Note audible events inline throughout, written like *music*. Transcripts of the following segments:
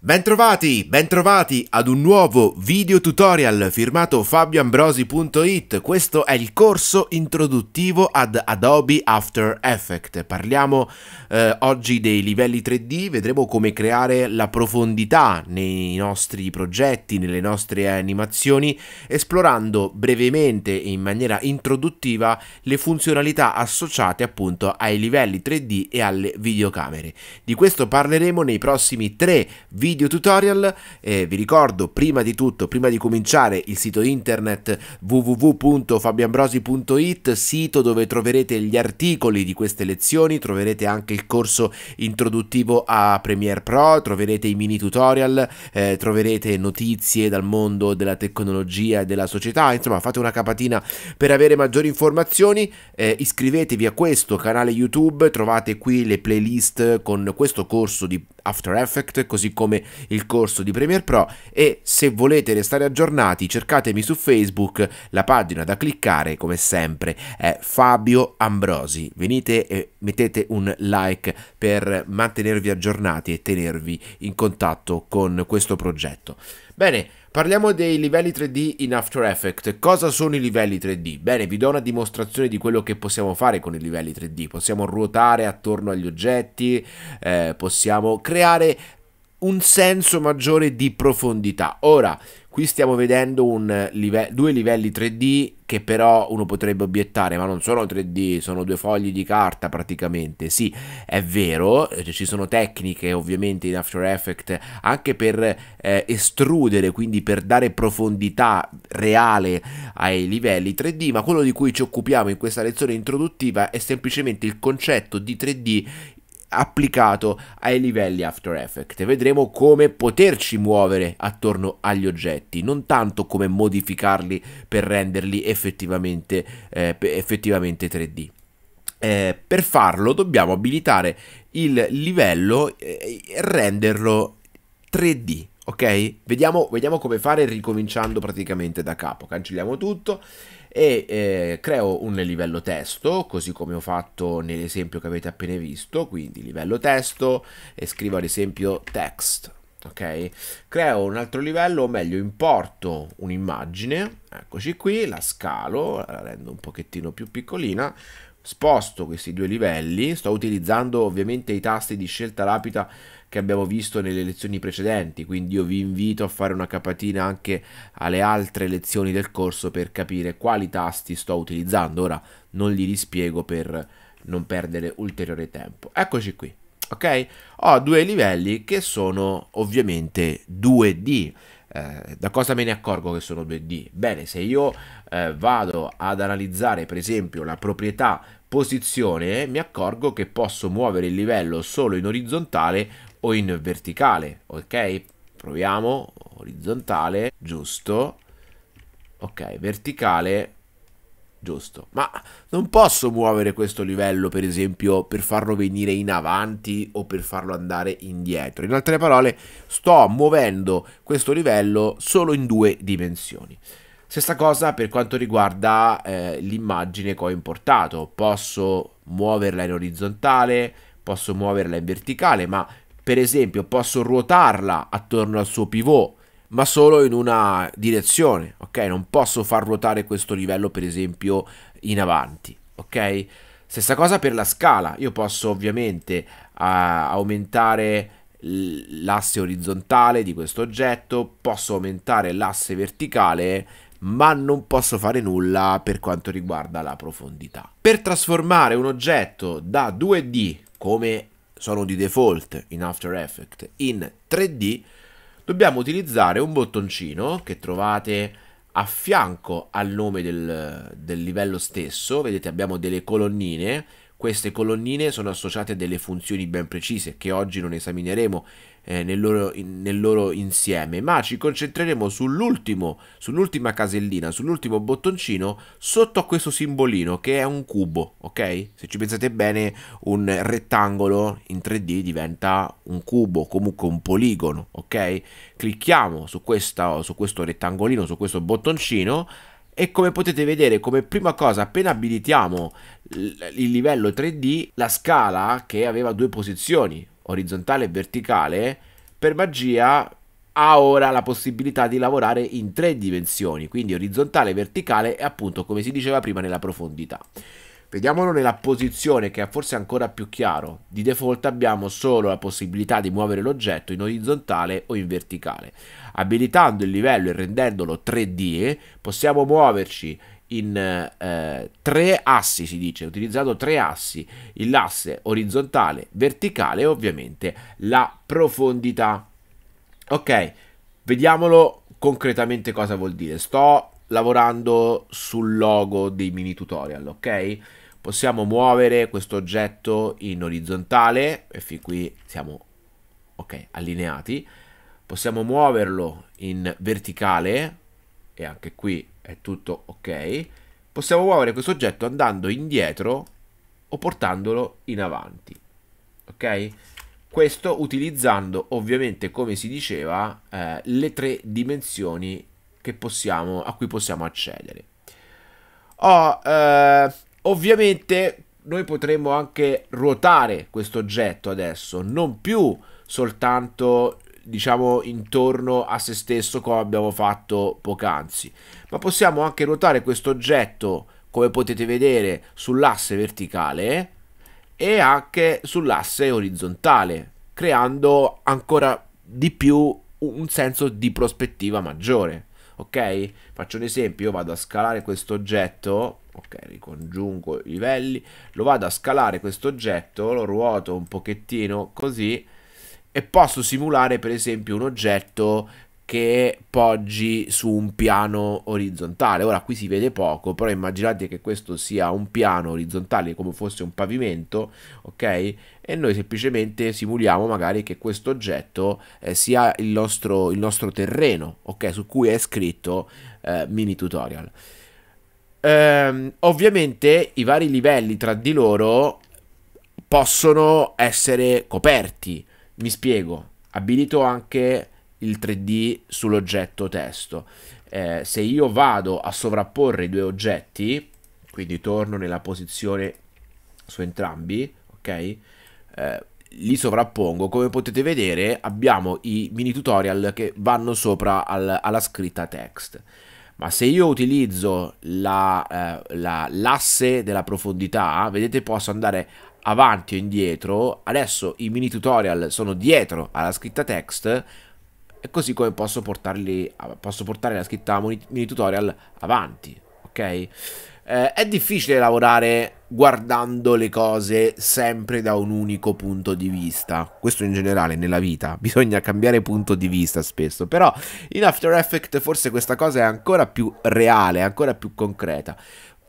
Bentrovati, bentrovati ad un nuovo video tutorial firmato fabioambrosi.it. Questo è il corso introduttivo ad Adobe After Effects. Parliamo eh, oggi dei livelli 3D, vedremo come creare la profondità nei nostri progetti, nelle nostre animazioni, esplorando brevemente e in maniera introduttiva le funzionalità associate appunto ai livelli 3D e alle videocamere. Di questo parleremo nei prossimi tre video video tutorial. Eh, vi ricordo prima di tutto, prima di cominciare, il sito internet www.fabianbrosi.it, sito dove troverete gli articoli di queste lezioni, troverete anche il corso introduttivo a Premiere Pro, troverete i mini tutorial, eh, troverete notizie dal mondo della tecnologia e della società, insomma fate una capatina per avere maggiori informazioni, eh, iscrivetevi a questo canale YouTube, trovate qui le playlist con questo corso di After Effects, così come il corso di Premiere Pro e se volete restare aggiornati cercatemi su Facebook, la pagina da cliccare come sempre è Fabio Ambrosi. Venite e mettete un like per mantenervi aggiornati e tenervi in contatto con questo progetto. Bene, Parliamo dei livelli 3D in After Effects. Cosa sono i livelli 3D? Bene, vi do una dimostrazione di quello che possiamo fare con i livelli 3D. Possiamo ruotare attorno agli oggetti, eh, possiamo creare un senso maggiore di profondità. Ora, Qui stiamo vedendo live due livelli 3D che però uno potrebbe obiettare, ma non sono 3D, sono due fogli di carta praticamente. Sì, è vero, eh, ci sono tecniche ovviamente in After Effects anche per eh, estrudere, quindi per dare profondità reale ai livelli 3D, ma quello di cui ci occupiamo in questa lezione introduttiva è semplicemente il concetto di 3D applicato ai livelli After Effects. Vedremo come poterci muovere attorno agli oggetti, non tanto come modificarli per renderli effettivamente, eh, effettivamente 3D. Eh, per farlo dobbiamo abilitare il livello eh, e renderlo 3D ok? Vediamo, vediamo come fare ricominciando praticamente da capo. Cancelliamo tutto e eh, creo un livello testo, così come ho fatto nell'esempio che avete appena visto, quindi livello testo e scrivo ad esempio text, ok? Creo un altro livello, o meglio importo un'immagine, eccoci qui, la scalo, la rendo un pochettino più piccolina, sposto questi due livelli, sto utilizzando ovviamente i tasti di scelta rapida che abbiamo visto nelle lezioni precedenti, quindi io vi invito a fare una capatina anche alle altre lezioni del corso per capire quali tasti sto utilizzando, ora non li rispiego per non perdere ulteriore tempo. Eccoci qui, ok? Ho due livelli che sono ovviamente 2D, eh, da cosa me ne accorgo che sono 2D? Bene, se io eh, vado ad analizzare per esempio la proprietà posizione eh, mi accorgo che posso muovere il livello solo in orizzontale o in verticale, ok? Proviamo, orizzontale, giusto, ok, verticale, giusto. Ma non posso muovere questo livello, per esempio, per farlo venire in avanti o per farlo andare indietro. In altre parole, sto muovendo questo livello solo in due dimensioni. Stessa cosa per quanto riguarda eh, l'immagine che ho importato, posso muoverla in orizzontale, posso muoverla in verticale, ma per esempio posso ruotarla attorno al suo pivot, ma solo in una direzione, ok? Non posso far ruotare questo livello per esempio in avanti, ok? Stessa cosa per la scala, io posso ovviamente uh, aumentare l'asse orizzontale di questo oggetto, posso aumentare l'asse verticale ma non posso fare nulla per quanto riguarda la profondità. Per trasformare un oggetto da 2D, come sono di default in After Effects, in 3D, dobbiamo utilizzare un bottoncino che trovate a fianco al nome del, del livello stesso, vedete abbiamo delle colonnine, queste colonnine sono associate a delle funzioni ben precise che oggi non esamineremo eh, nel, loro, in, nel, loro, insieme, ma ci concentreremo sull'ultimo, sull'ultima casellina, sull'ultimo bottoncino sotto a questo simbolino che è un cubo, ok? Se ci pensate bene, un rettangolo in 3D diventa un cubo, comunque un poligono, ok? Clicchiamo su, questa, su questo rettangolino, su questo bottoncino e come potete vedere come prima cosa appena abilitiamo il livello 3D la scala che aveva due posizioni orizzontale e verticale, per magia ha ora la possibilità di lavorare in tre dimensioni, quindi orizzontale, verticale e appunto come si diceva prima nella profondità. Vediamolo nella posizione che è forse ancora più chiaro. Di default abbiamo solo la possibilità di muovere l'oggetto in orizzontale o in verticale. Abilitando il livello e rendendolo 3D possiamo muoverci in eh, tre assi, si dice, utilizzando tre assi, l'asse orizzontale, verticale e ovviamente la profondità. Ok, vediamolo concretamente cosa vuol dire. Sto lavorando sul logo dei mini tutorial, ok? Possiamo muovere questo oggetto in orizzontale e fin qui siamo ok, allineati. Possiamo muoverlo in verticale e anche qui è tutto ok, possiamo muovere questo oggetto andando indietro o portandolo in avanti. Ok? Questo utilizzando ovviamente, come si diceva, eh, le tre dimensioni possiamo, a cui possiamo accedere. Oh, eh, ovviamente noi potremmo anche ruotare questo oggetto adesso, non più soltanto diciamo intorno a se stesso come abbiamo fatto poc'anzi ma possiamo anche ruotare questo oggetto come potete vedere sull'asse verticale e anche sull'asse orizzontale creando ancora di più un senso di prospettiva maggiore ok faccio un esempio io vado a scalare questo oggetto ok ricongiungo i livelli lo vado a scalare questo oggetto lo ruoto un pochettino così e posso simulare per esempio un oggetto che poggi su un piano orizzontale. Ora qui si vede poco, però immaginate che questo sia un piano orizzontale come fosse un pavimento, ok? E noi semplicemente simuliamo magari che questo oggetto eh, sia il nostro, il nostro, terreno, ok? Su cui è scritto eh, mini tutorial. Ehm, ovviamente i vari livelli tra di loro possono essere coperti mi spiego, abilito anche il 3D sull'oggetto testo. Eh, se io vado a sovrapporre i due oggetti, quindi torno nella posizione su entrambi, ok? Eh, li sovrappongo, come potete vedere abbiamo i mini tutorial che vanno sopra al, alla scritta text. Ma se io utilizzo l'asse la, eh, la, della profondità, vedete posso andare avanti o indietro, adesso i mini tutorial sono dietro alla scritta text e così come posso, portarli, posso portare la scritta mini tutorial avanti, ok? Eh, è difficile lavorare guardando le cose sempre da un unico punto di vista, questo in generale nella vita, *laughs* bisogna cambiare punto di vista spesso, però in After Effects forse questa cosa è ancora più reale, ancora più concreta.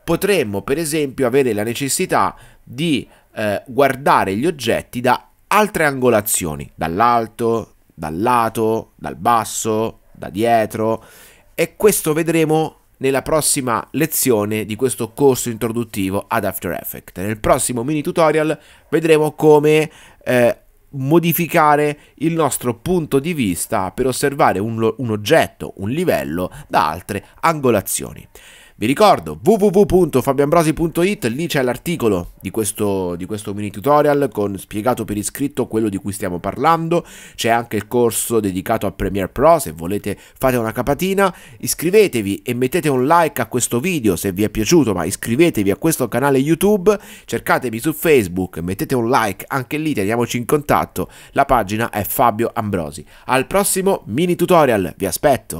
Potremmo per esempio avere la necessità di eh, guardare gli oggetti da altre angolazioni, dall'alto, dal lato, dal basso, da dietro e questo vedremo nella prossima lezione di questo corso introduttivo ad After Effects. Nel prossimo mini tutorial vedremo come eh, modificare il nostro punto di vista per osservare un, un oggetto, un livello da altre angolazioni. Vi ricordo www.fabioambrosi.it, lì c'è l'articolo di questo, di questo mini tutorial con spiegato per iscritto quello di cui stiamo parlando, c'è anche il corso dedicato a Premiere Pro, se volete fate una capatina, iscrivetevi e mettete un like a questo video se vi è piaciuto, ma iscrivetevi a questo canale YouTube, cercatemi su Facebook, mettete un like, anche lì teniamoci in contatto, la pagina è Fabio Ambrosi. Al prossimo mini tutorial, vi aspetto!